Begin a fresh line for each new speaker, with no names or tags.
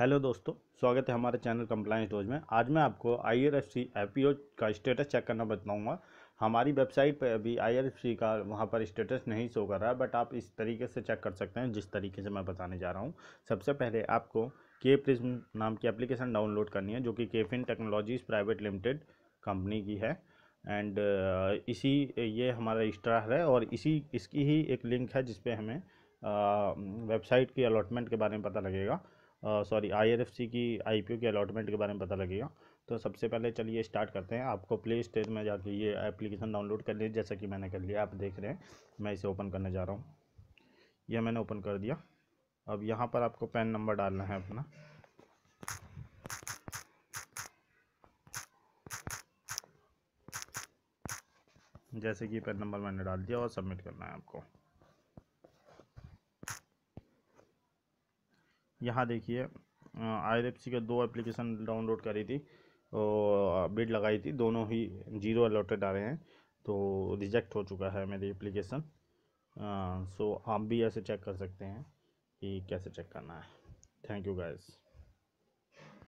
hello दोस्तों स्वागत है हमारे चैनल कंप्लाइंस डोज में आज मैं आपको आई आर एफ सी का स्टेटस चेक करना बताऊंगा हमारी वेबसाइट पर अभी आई का वहाँ पर स्टेटस नहीं शो कर रहा है बट आप इस तरीके से चेक कर सकते हैं जिस तरीके से मैं बताने जा रहा हूँ सबसे पहले आपको के प्रिज्म नाम की एप्लीकेशन डाउनलोड करनी है जो कि KFin technologies private limited company की है एंड uh, इसी ये हमारा रजिस्ट्रार है और इसी इसकी ही एक लिंक है जिसपे हमें वेबसाइट uh, की अलॉटमेंट के बारे में पता लगेगा सॉरी आईआरएफसी की आईपीओ के अलॉटमेंट के बारे में पता लगेगा तो सबसे पहले चलिए स्टार्ट करते हैं आपको प्ले स्टोर में जाके ये एप्लीकेशन डाउनलोड कर लीजिए जैसा कि मैंने कर लिया आप देख रहे हैं मैं इसे ओपन करने जा रहा हूँ यह मैंने ओपन कर दिया अब यहाँ पर आपको पैन नंबर डालना है अपना जैसे कि पैन नंबर मैंने डाल दिया और सबमिट करना है आपको यहाँ देखिए आई के दो एप्लीकेशन डाउनलोड करी थी और बिड लगाई थी दोनों ही जीरो अलॉटेड आ रहे हैं तो रिजेक्ट हो चुका है मेरी एप्लीकेशन सो आप भी ऐसे चेक कर सकते हैं कि कैसे चेक करना है थैंक यू गाइज़